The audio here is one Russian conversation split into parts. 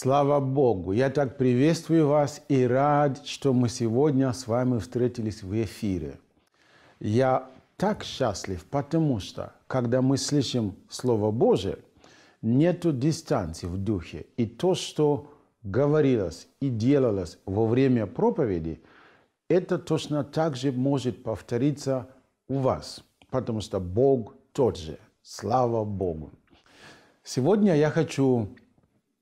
Слава Богу! Я так приветствую вас и рад, что мы сегодня с вами встретились в эфире. Я так счастлив, потому что, когда мы слышим Слово Божие, нету дистанции в духе. И то, что говорилось и делалось во время проповеди, это точно так же может повториться у вас, потому что Бог тот же. Слава Богу! Сегодня я хочу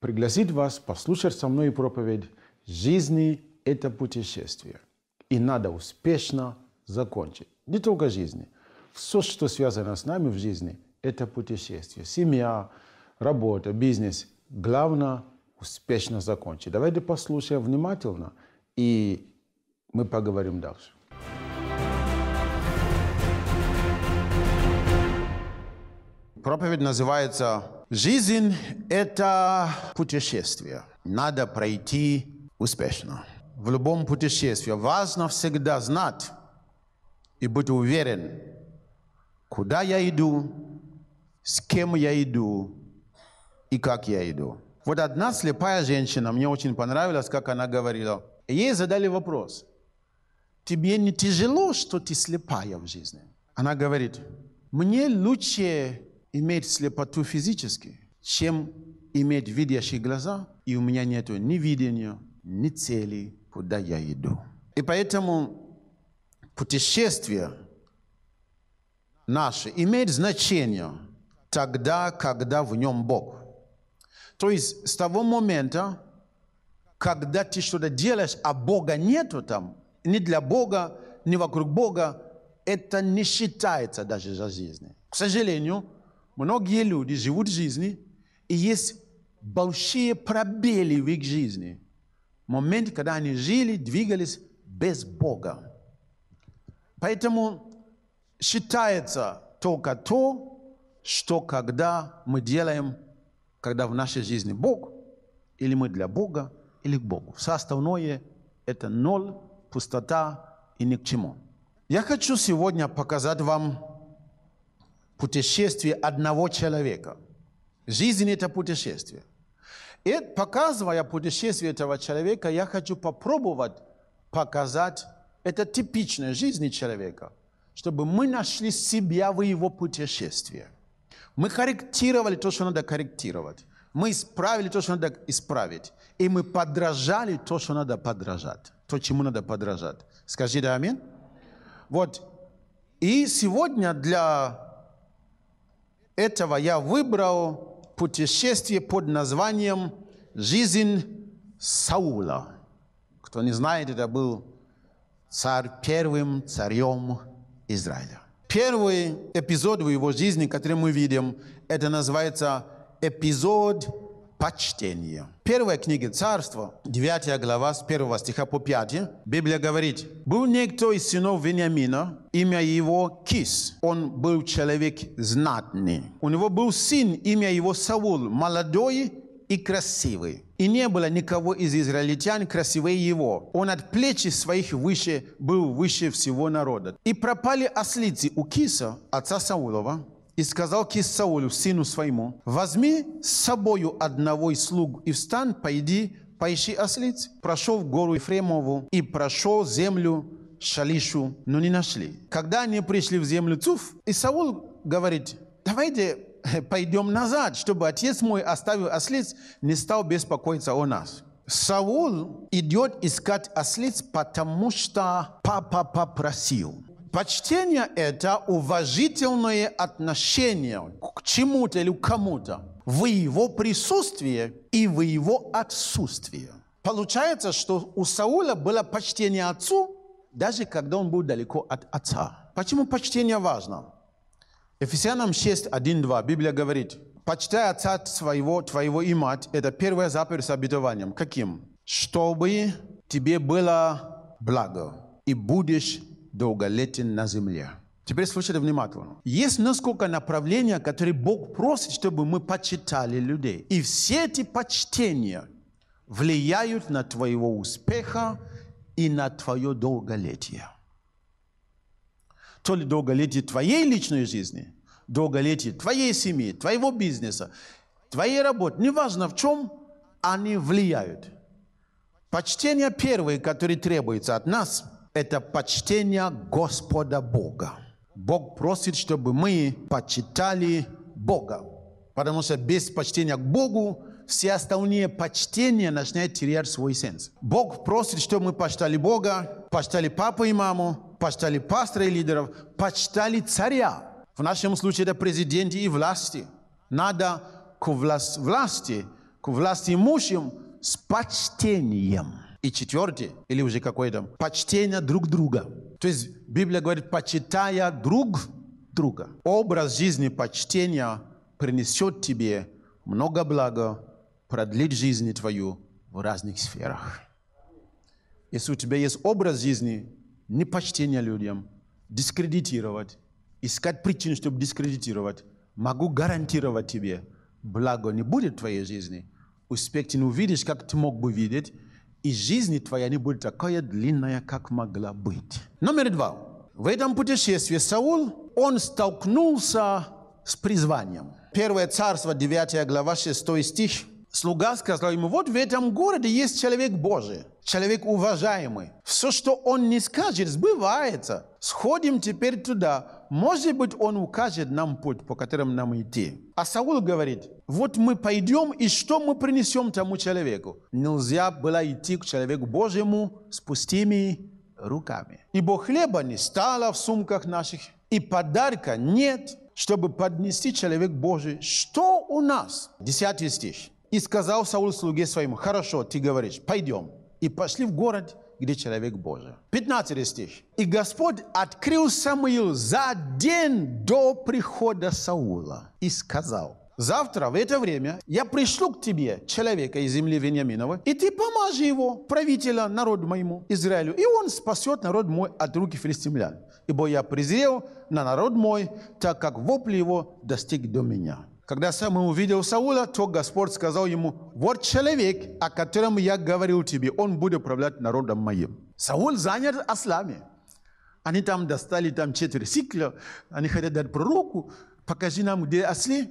пригласить вас послушать со мной проповедь «Жизни – это путешествие». И надо успешно закончить. Не только жизни. Все, что связано с нами в жизни – это путешествие. Семья, работа, бизнес. Главное – успешно закончить. Давайте послушаем внимательно, и мы поговорим дальше. Проповедь называется Жизнь – это путешествие. Надо пройти успешно. В любом путешествии важно всегда знать и быть уверен, куда я иду, с кем я иду и как я иду. Вот одна слепая женщина, мне очень понравилось, как она говорила. Ей задали вопрос. «Тебе не тяжело, что ты слепая в жизни?» Она говорит, «Мне лучше иметь слепоту физически, чем иметь видящие глаза, и у меня нет ни видения, ни цели, куда я иду. И поэтому путешествие наше имеет значение тогда, когда в нем Бог. То есть с того момента, когда ты что-то делаешь, а Бога нету там, ни для Бога, ни вокруг Бога, это не считается даже за жизнь. К сожалению, Многие люди живут жизни, и есть большие пробели в их жизни. Момент, когда они жили, двигались без Бога. Поэтому считается только то, что когда мы делаем, когда в нашей жизни Бог, или мы для Бога, или к Богу. Все остальное – это ноль, пустота и ни к чему. Я хочу сегодня показать вам путешествие одного человека. Жизнь – это путешествие. И показывая путешествие этого человека, я хочу попробовать показать это типичная жизнь человека, чтобы мы нашли себя в его путешествии. Мы корректировали то, что надо корректировать. Мы исправили то, что надо исправить. И мы подражали то, что надо подражать. То, чему надо подражать. Скажи да, аминь. Вот. И сегодня для этого я выбрал путешествие под названием «Жизнь Саула». Кто не знает, это был царь первым царем Израиля. Первый эпизод в его жизни, который мы видим, это называется эпизод Почтение. Первая книга Царства, 9 глава, с 1 стиха по 5, Библия говорит, «Был некто из сынов Вениамина, имя его Кис. Он был человек знатный. У него был сын, имя его Саул, молодой и красивый. И не было никого из израильтян красивее его. Он от плечи своих выше был выше всего народа. И пропали ослицы у Киса, отца Саулова, и сказал к Исаулю, сыну своему, «Возьми с собою одного из слуг и встань, пойди, поищи ослиц». Прошел в гору Ефремову и прошел землю Шалишу, но не нашли. Когда они пришли в землю Цуф, Исаул говорит, «Давайте э, пойдем назад, чтобы отец мой, оставил ослиц, не стал беспокоиться о нас». Саул идет искать ослиц, потому что папа попросил. Почтение – это уважительное отношение к чему-то или к кому-то в его присутствии и в его отсутствии. Получается, что у Саула было почтение отцу, даже когда он был далеко от отца. Почему почтение важно? Ефесянам 6, 1, 2 Библия говорит, «Почитай отца своего, твоего и мать» – это первая заповедь с обетованием. Каким? «Чтобы тебе было благо, и будешь долголетен на земле. Теперь слушайте внимательно. Есть несколько направлений, которые Бог просит, чтобы мы почитали людей. И все эти почтения влияют на твоего успеха и на твое долголетие. То ли долголетие твоей личной жизни, долголетие твоей семьи, твоего бизнеса, твоей работы, неважно в чем, они влияют. Почтение первое, которое требуется от нас – это почтение Господа Бога. Бог просит, чтобы мы почитали Бога. Потому что без почтения к Богу все остальные почтения начинают терять свой сенс. Бог просит, чтобы мы почитали Бога, почитали папу и маму, почитали пастора и лидеров, почитали царя. В нашем случае это президенты и власти. Надо к власти, к власти имущим с почтением – и четвертый, или уже какой там, почтение друг друга. То есть Библия говорит, почитая друг друга. Образ жизни почтения принесет тебе много блага, продлит жизнь твою в разных сферах. Если у тебя есть образ жизни, непочтение людям, дискредитировать, искать причин, чтобы дискредитировать, могу гарантировать тебе, благо не будет в твоей жизни. Успех ты не увидишь, как ты мог бы видеть, и жизнь твоя не будет такая длинная, как могла быть. Номер два. В этом путешествии Саул, он столкнулся с призванием. Первое царство, 9 глава, 6 стих. Слуга сказал ему, вот в этом городе есть человек Божий, человек уважаемый. Все, что он не скажет, сбывается. Сходим теперь туда. Может быть, он укажет нам путь, по которому нам идти. А Саул говорит, вот мы пойдем, и что мы принесем тому человеку? Нельзя было идти к человеку Божьему с пустыми руками. Ибо хлеба не стало в сумках наших, и подарка нет, чтобы поднести человек Божий. Что у нас? Десятый стих. «И сказал Саул слуге своему, хорошо, ты говоришь, пойдем». И пошли в город, где человек Божий. 15 стих. «И Господь открыл Самуил за день до прихода Саула и сказал, Завтра в это время я пришлю к тебе человека из земли Вениаминова, и ты помажи его, правителя народу моему, Израилю, и он спасет народ мой от руки филистимлян. Ибо я презрел на народ мой, так как вопли его достиг до меня». Когда Сам увидел Саула, то Господь сказал ему, «Вот человек, о котором я говорил тебе, он будет управлять народом моим». Саул занят ослами. Они там достали там четверть сикла, они хотят дать пророку, покажи нам, где осли.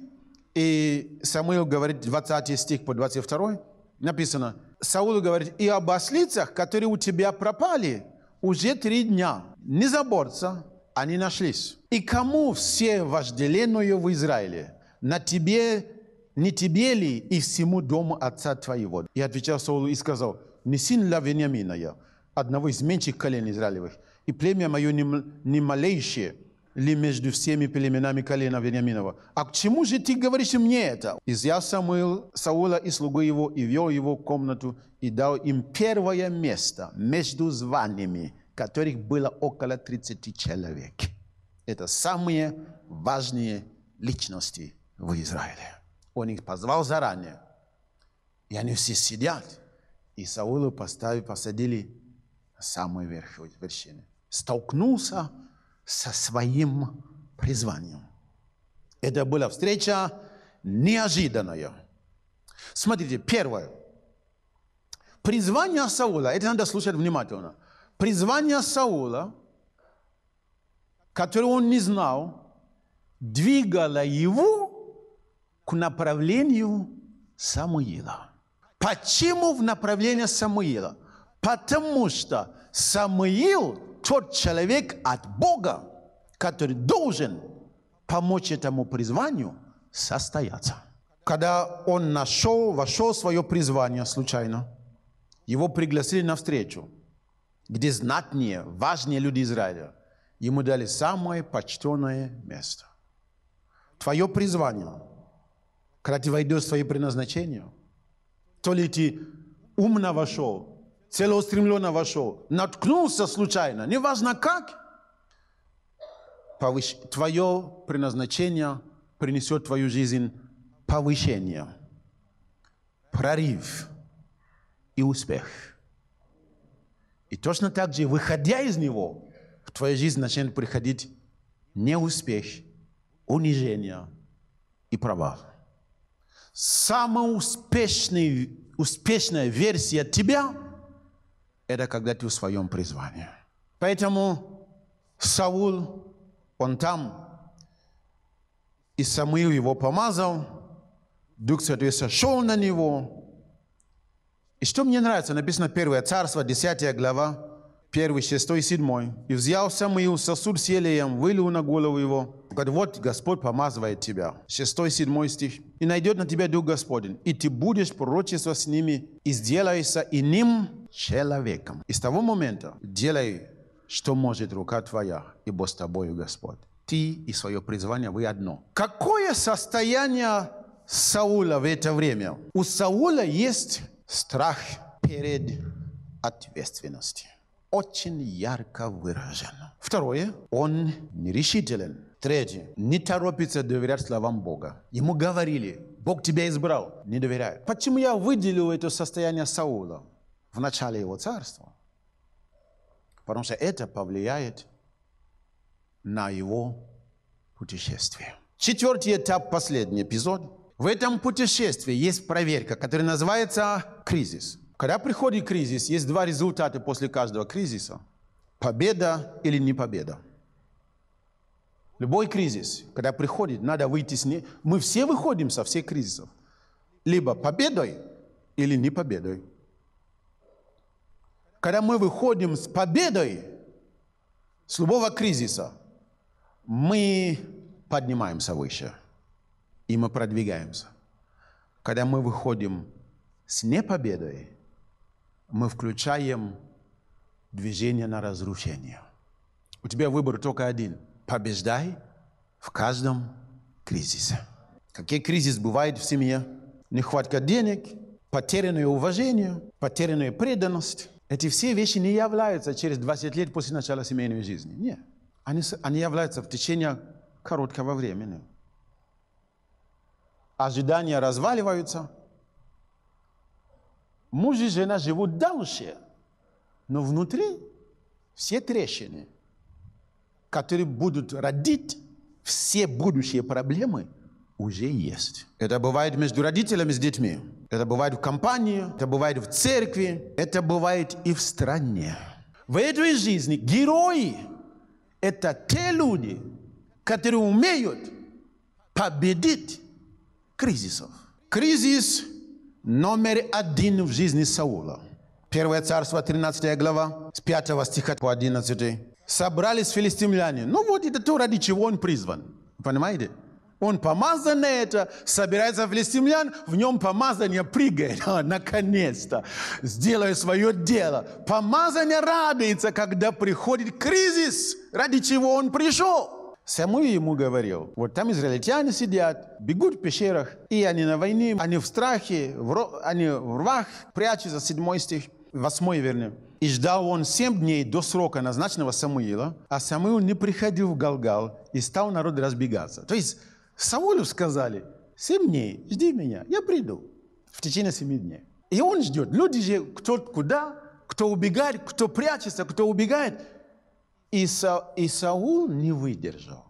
И Самуил говорит, 20 стих по 22, написано, Саул говорит, и об ослицах, которые у тебя пропали, уже три дня, не заборца, они нашлись. И кому все вожделенную в Израиле? На тебе, не тебе ли и всему дому отца твоего? И отвечал Саул и сказал, не сын ла Вениамина я, одного из меньших колен Израилевых, и племя мое не малейшее – ли между всеми племенами колена Вениаминова? А к чему же ты говоришь мне это? Изъял Самуил Саула и слугу его, и вел его в комнату, и дал им первое место между званиями, которых было около 30 человек. Это самые важные личности в Израиле. Он их позвал заранее. И они все сидят. И Саулу поставили, посадили на самую верхнюю вершину. Столкнулся со своим призванием. Это была встреча неожиданная. Смотрите, первое. Призвание Саула, это надо слушать внимательно. Призвание Саула, которое он не знал, двигало его к направлению Самуила. Почему в направлении Самуила? Потому что Самуил тот человек от Бога, который должен помочь этому призванию состояться. Когда он нашел, вошел в свое призвание случайно, его пригласили на встречу, где знатные, важные люди Израиля. Ему дали самое почтенное место. Твое призвание, когда ты войдешь в свое предназначение, то ли ты умно вошел, целеустремленно вошел, наткнулся случайно, неважно как, повыш... твое предназначение принесет твою жизнь повышение, прорыв и успех. И точно так же, выходя из него, в твою жизнь начнет приходить неуспех, унижение и провал. Самая успешная, успешная версия тебя – это когда ты в своем призвании. Поэтому Саул, он там, и Самуил его помазал, Дух Святой сошел на него. И что мне нравится, написано первое Царство, 10 глава, 1, 6, 7. «И взял Самуил сосуд с елеем, вылил на голову его, говорит, вот Господь помазывает тебя». 6, 7 стих. «И найдет на тебя Дух Господень, и ты будешь пророчество с ними, и сделаешься иным человеком. И с того момента делай, что может рука твоя, ибо с тобою Господь. Ты и свое призвание, вы одно. Какое состояние Саула в это время? У Саула есть страх перед ответственностью. Очень ярко выражен. Второе, он нерешителен. Третье, не торопится доверять словам Бога. Ему говорили, Бог тебя избрал, не доверяет. Почему я выделил это состояние Саула? в начале его царства. Потому что это повлияет на его путешествие. Четвертый этап, последний эпизод. В этом путешествии есть проверка, которая называется кризис. Когда приходит кризис, есть два результата после каждого кризиса. Победа или не победа. Любой кризис, когда приходит, надо выйти с ней. Мы все выходим со всех кризисов. Либо победой или не победой когда мы выходим с победой, с любого кризиса, мы поднимаемся выше, и мы продвигаемся. Когда мы выходим с непобедой, мы включаем движение на разрушение. У тебя выбор только один. Побеждай в каждом кризисе. Какие кризисы бывают в семье? Нехватка денег, потерянное уважение, потерянная преданность, эти все вещи не являются через 20 лет после начала семейной жизни. Нет. Они, они являются в течение короткого времени. Ожидания разваливаются. Муж и жена живут дальше, но внутри все трещины, которые будут родить все будущие проблемы – уже есть. Это бывает между родителями с детьми, это бывает в компании, это бывает в церкви, это бывает и в стране. В этой жизни герои – это те люди, которые умеют победить кризисов. Кризис номер один в жизни Саула. Первое царство, 13 глава, с 5 стиха по 11. Собрались филистимляне. Ну вот это то, ради чего он призван. Понимаете? Он помазанный это, собирается в листемлян, в нем помазание прыгает. А, наконец-то, сделаю свое дело. Помазание радуется, когда приходит кризис, ради чего он пришел. Самуил ему говорил, вот там израильтяне сидят, бегут в пещерах, и они на войне, они в страхе, в ро, они в рвах, прячутся, 7 стих, 8 вернее. И ждал он семь дней до срока назначенного Самуила, а Самуил не приходил в Галгал, и стал народ разбегаться. То есть Саулю сказали, семь дней, жди меня, я приду в течение семи дней. И он ждет. Люди же, кто куда, кто убегает, кто прячется, кто убегает. И, Са, и Саул не выдержал.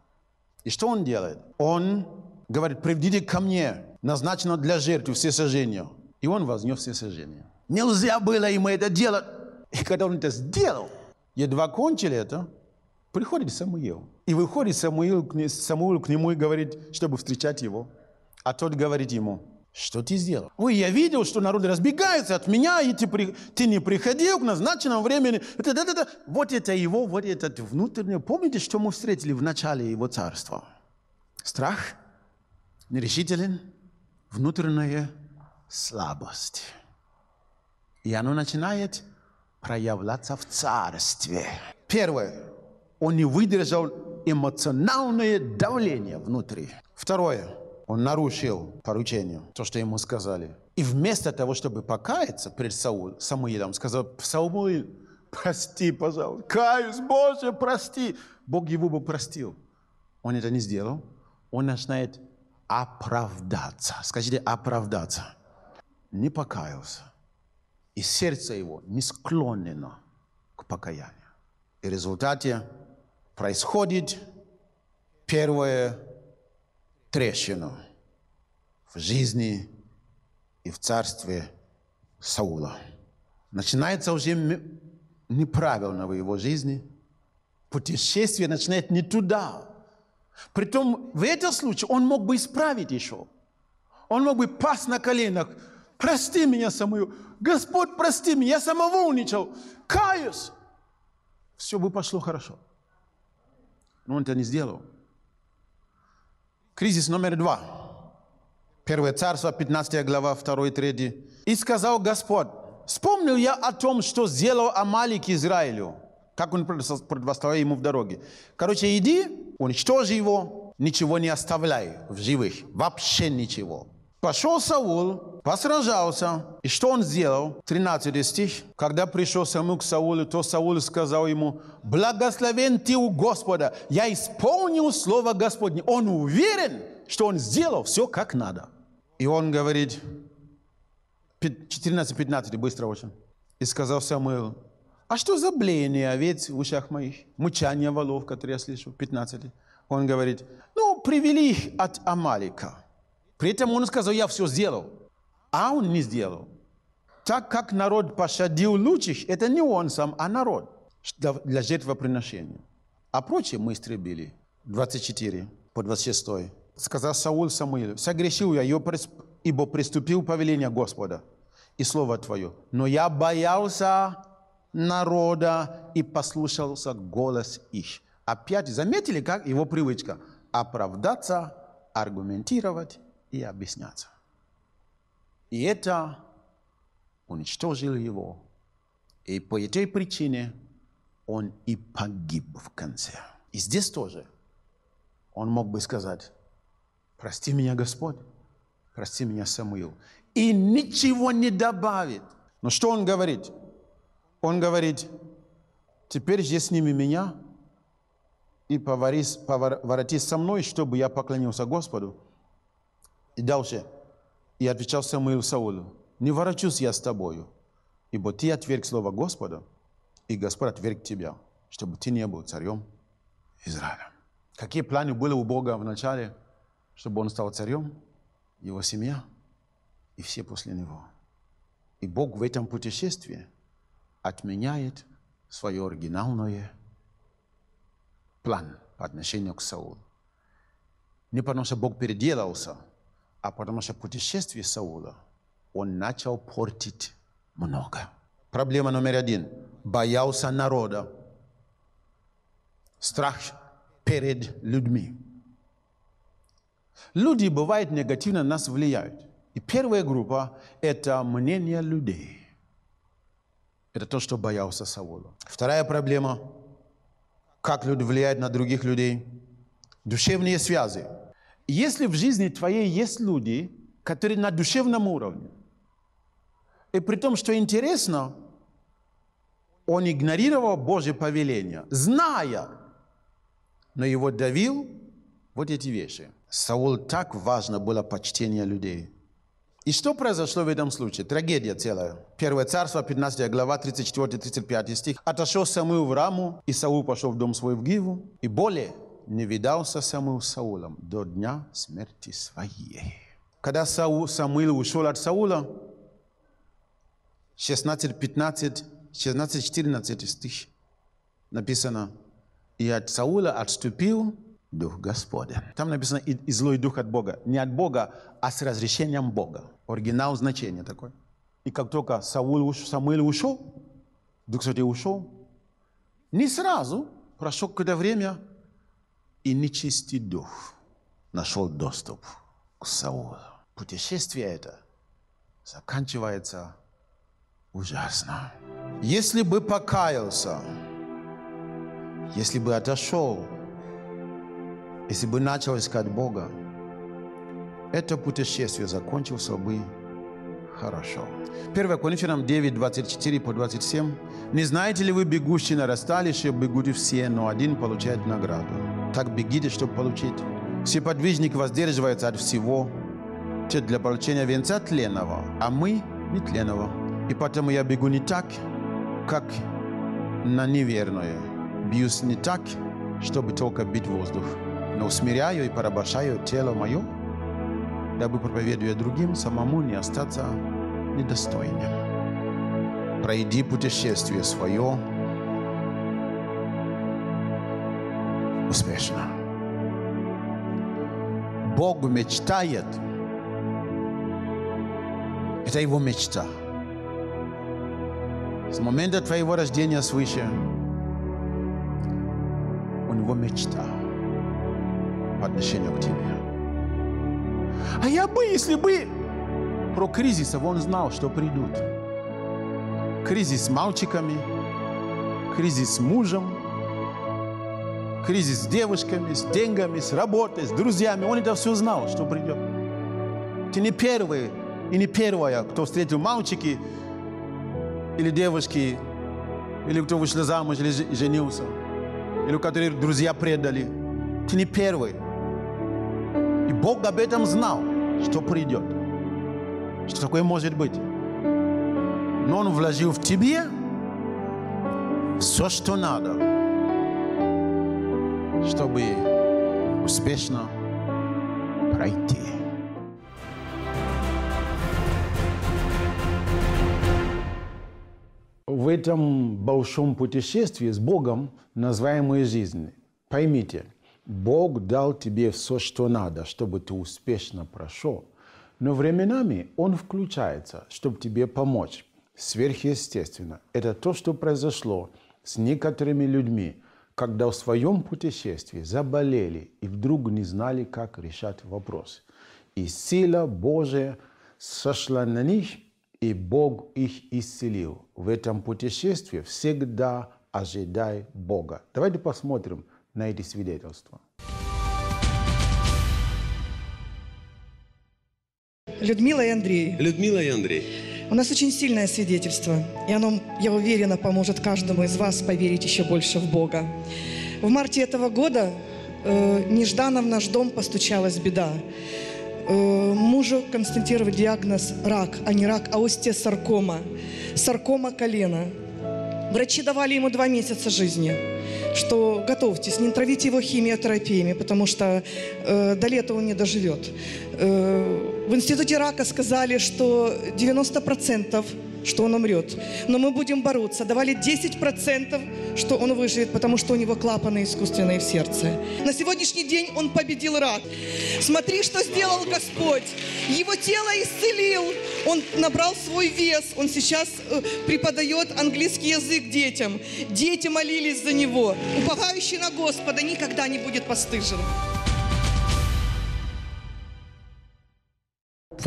И что он делает? Он говорит, приведите ко мне, назначено для жертвы все сожжения. И он вознес все сожжения. Нельзя было ему это делать. И когда он это сделал, едва кончили это, Приходит Самуил. И выходит Самуил, Самуил к нему и говорит, чтобы встречать его. А тот говорит ему, что ты сделал? Ой, я видел, что народы разбегаются от меня, и ты, при, ты не приходил к назначенному времени. Это, да, да, да. Вот это его, вот это внутреннее. Помните, что мы встретили в начале его царства? Страх, нерешителен, внутренняя слабость. И оно начинает проявляться в царстве. Первое. Он не выдержал эмоциональное давление внутри. Второе. Он нарушил поручение, то, что ему сказали. И вместо того, чтобы покаяться перед Саул, Самуилом, сказал, Самуил, прости, пожалуйста, каюсь, Боже, прости. Бог его бы простил. Он это не сделал. Он начинает оправдаться. Скажите, оправдаться. Не покаялся. И сердце его не склонено к покаянию. И в результате происходит первая трещина в жизни и в царстве Саула. Начинается уже неправильно в его жизни. Путешествие начинает не туда. Притом в этом случае он мог бы исправить еще. Он мог бы пасть на коленах. Прости меня самую. Господь, прости меня. Я самого самовольничал. Каюсь. Все бы пошло хорошо но он это не сделал. Кризис номер два. Первое царство, 15 глава, 2 и 3. «И сказал Господь, вспомнил я о том, что сделал Амалик Израилю, как он предоставил ему в дороге. Короче, иди, уничтожи его, ничего не оставляй в живых, вообще ничего. Пошел Саул, посражался. И что он сделал? 13 стих. Когда пришел Саму к Саулу, то Саул сказал ему, «Благословен ты у Господа, я исполнил слово Господне». Он уверен, что он сделал все как надо. И он говорит, 14-15, быстро очень. И сказал Самуил, а что за блеяние овец в ушах моих? Мучание волов, которые я слышу, 15. Он говорит, ну, привели их от Амалика. При этом он сказал, я все сделал. А он не сделал. Так как народ пошадил лучших, это не он сам, а народ для жертвоприношения. А прочее мы истребили. 24 по 26. Сказал Саул Самуилу, согрешил я, ибо приступил повеление Господа и Слово Твое. Но я боялся народа и послушался голос их. Опять заметили, как его привычка оправдаться, аргументировать, и объясняться. И это уничтожило его. И по этой причине он и погиб в конце. И здесь тоже он мог бы сказать, прости меня, Господь, прости меня, Самуил. И ничего не добавит. Но что он говорит? Он говорит, теперь же сними меня и повори, со мной, чтобы я поклонился Господу. И дальше. И отвечал Самуил Саулу, не ворочусь я с тобою, ибо ты отверг слово Господа, и Господь отверг тебя, чтобы ты не был царем Израиля. Какие планы были у Бога в начале, чтобы он стал царем, его семья и все после него. И Бог в этом путешествии отменяет свое оригинальное план по отношению к Саулу. Не потому что Бог переделался, а потому что путешествие Саула, он начал портить много. Проблема номер один. Боялся народа. Страх перед людьми. Люди, бывают негативно на нас влияют. И первая группа – это мнение людей. Это то, что боялся Саула. Вторая проблема – как люди влияют на других людей. Душевные связи – если в жизни твоей есть люди, которые на душевном уровне, и при том, что интересно, он игнорировал Божье повеление, зная, но его давил вот эти вещи. Саул так важно было почтение людей. И что произошло в этом случае? Трагедия целая. Первое царство, 15 глава, 34-35 стих. Отошел Самуил в раму, и Саул пошел в дом свой в Гиву. И более, не видался Самуил с Саулом до дня смерти своей. Когда Сау Самуил ушел от Саула, 16, 15, 16, 14 стих написано, «И от Саула отступил Дух Господень». Там написано и, «и злой дух от Бога». Не от Бога, а с разрешением Бога. Оригинал значение такое. И как только Саул, Самуил ушел, Дух Святой ушел, не сразу, прошло какое-то время – и нечистый дух нашел доступ к Саулу. Путешествие это заканчивается ужасно. Если бы покаялся, если бы отошел, если бы начал искать Бога, это путешествие закончилось бы хорошо. 1 Коринфянам 9, 24 по 27. «Не знаете ли вы, бегущие нарастали, что бегут все, но один получает награду». Так бегите, чтобы получить. Все подвижник воздерживается от всего для получения венца тленного, а мы не тленного. И поэтому я бегу не так, как на неверное. Бьюсь не так, чтобы только бить воздух, но усмиряю и порабощаю тело мое, дабы проповедуя другим, самому не остаться недостойным. Пройди путешествие свое, успешно. Бог мечтает. Это его мечта. С момента твоего рождения свыше у него мечта по отношению к тебе. А я бы, если бы про кризисов он знал, что придут. Кризис с мальчиками, кризис с мужем, кризис с девушками, с деньгами, с работой, с друзьями. Он это все знал, что придет. Ты не первый и не первая, кто встретил мальчики или девушки, или кто вышел замуж, или женился, или которые друзья предали. Ты не первый. И Бог об этом знал, что придет, что такое может быть. Но Он вложил в тебе все, что надо чтобы успешно пройти. В этом большом путешествии с Богом, называемой жизнь, поймите, Бог дал тебе все, что надо, чтобы ты успешно прошел. Но временами Он включается, чтобы тебе помочь. Сверхъестественно. Это то, что произошло с некоторыми людьми – когда в своем путешествии заболели и вдруг не знали, как решать вопрос. И сила Божия сошла на них, и Бог их исцелил. В этом путешествии всегда ожидай Бога. Давайте посмотрим на эти свидетельства. Людмила и Андрей. Людмила и Андрей. У нас очень сильное свидетельство, и оно, я уверена, поможет каждому из вас поверить еще больше в Бога. В марте этого года э, нежданно в наш дом постучалась беда. Э, мужу констатировали диагноз рак, а не рак, а остеосаркома, саркома колена. Врачи давали ему два месяца жизни, что готовьтесь, не травите его химиотерапиями, потому что э, до лета он не доживет. Э, в институте рака сказали, что 90% что он умрет. Но мы будем бороться. Давали 10%, что он выживет, потому что у него клапаны искусственные в сердце. На сегодняшний день он победил рак. Смотри, что сделал Господь. Его тело исцелил. Он набрал свой вес. Он сейчас э, преподает английский язык детям. Дети молились за него. Уповающий на Господа никогда не будет постыжен.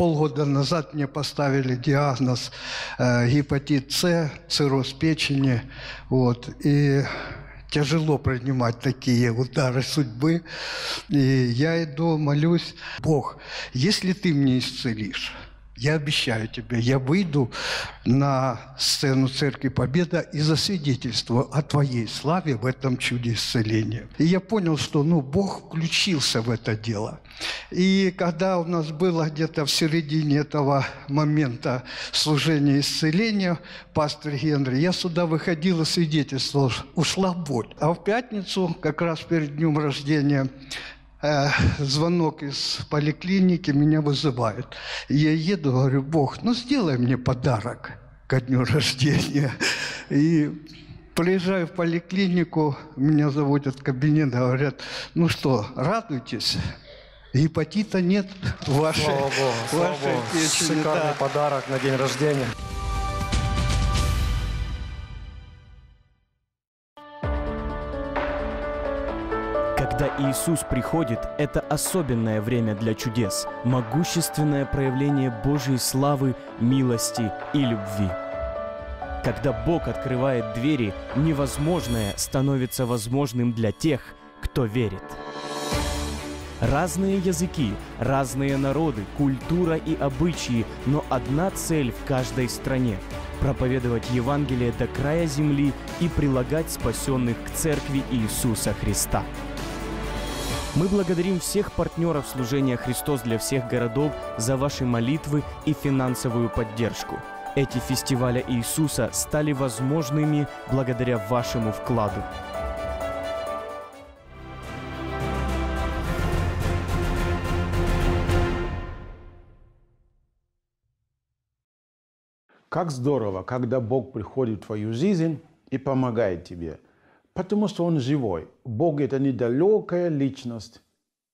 полгода назад мне поставили диагноз э, гепатит С, цирроз печени. Вот, и тяжело принимать такие удары судьбы. И я иду, молюсь, Бог, если ты мне исцелишь, я обещаю тебе, я выйду на сцену Церкви Победа и засвидетельствую о твоей славе в этом чуде исцеления. И я понял, что ну, Бог включился в это дело. И когда у нас было где-то в середине этого момента служения исцеления, пастор Генри, я сюда выходила, свидетельствовала, ушла боль. А в пятницу, как раз перед днем рождения Э, звонок из поликлиники, меня вызывают. я еду, говорю, Бог, ну сделай мне подарок ко дню рождения. И приезжаю в поликлинику, меня заводят в кабинет, говорят, ну что, радуйтесь. Гепатита нет в вашей, слава Богу, вашей слава Богу. печени. Шикарный да. подарок на день рождения. Когда Иисус приходит, это особенное время для чудес, могущественное проявление Божьей славы, милости и любви. Когда Бог открывает двери, невозможное становится возможным для тех, кто верит. Разные языки, разные народы, культура и обычаи, но одна цель в каждой стране – проповедовать Евангелие до края земли и прилагать спасенных к Церкви Иисуса Христа. Мы благодарим всех партнеров служения «Христос для всех городов» за ваши молитвы и финансовую поддержку. Эти фестивали Иисуса стали возможными благодаря вашему вкладу. Как здорово, когда Бог приходит в твою жизнь и помогает тебе – Потому что он живой. Бог – это не далекая личность,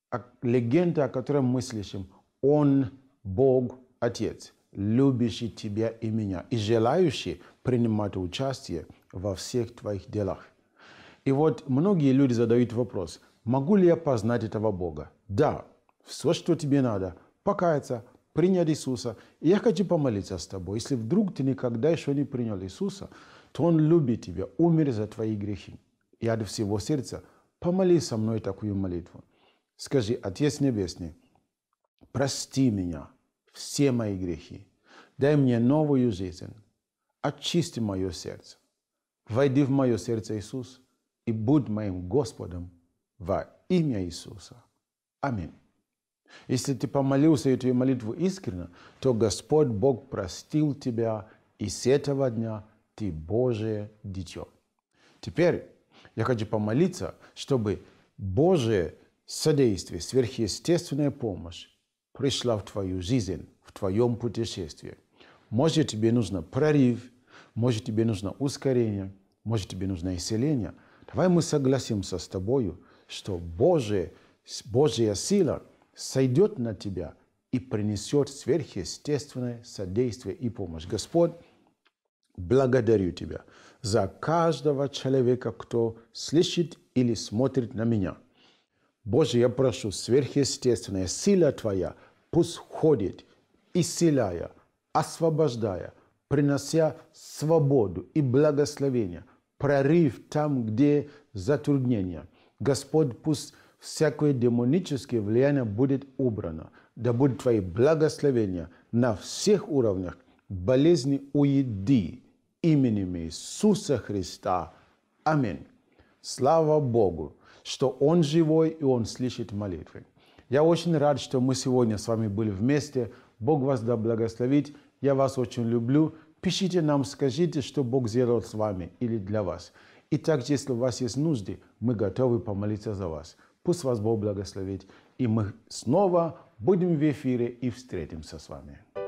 а легенда, о которой мы слышим. Он – Бог, Отец, любящий тебя и меня, и желающий принимать участие во всех твоих делах. И вот многие люди задают вопрос, могу ли я познать этого Бога? Да, все, что тебе надо, покаяться, принять Иисуса. И я хочу помолиться с тобой. Если вдруг ты никогда еще не принял Иисуса, то Он любит тебя, умер за твои грехи и от всего сердца, помоли со мной такую молитву. Скажи, Отец Небесный, прости меня, все мои грехи, дай мне новую жизнь, очисти мое сердце, войди в мое сердце, Иисус, и будь моим Господом во имя Иисуса. Аминь. Если ты помолился эту молитву искренне, то Господь Бог простил тебя, и с этого дня ты Божие дитё. Теперь я хочу помолиться, чтобы Божие содействие, сверхъестественная помощь пришла в твою жизнь, в твоем путешествии. Может, тебе нужно прорыв, может, тебе нужно ускорение, может, тебе нужно исцеление. Давай мы согласимся с тобою, что Божие, Божья сила сойдет на тебя и принесет сверхъестественное содействие и помощь. Господь, благодарю Тебя за каждого человека, кто слышит или смотрит на меня. Боже, я прошу, сверхъестественная сила Твоя пусть ходит, исцеляя, освобождая, принося свободу и благословение, прорыв там, где затруднения. Господь, пусть всякое демоническое влияние будет убрано. Да будет Твои благословения на всех уровнях. Болезни уйди именем Иисуса Христа. Аминь. Слава Богу, что Он живой и Он слышит молитвы. Я очень рад, что мы сегодня с вами были вместе. Бог вас да благословит. Я вас очень люблю. Пишите нам, скажите, что Бог сделал с вами или для вас. И также, если у вас есть нужды, мы готовы помолиться за вас. Пусть вас Бог благословит. И мы снова будем в эфире и встретимся с вами.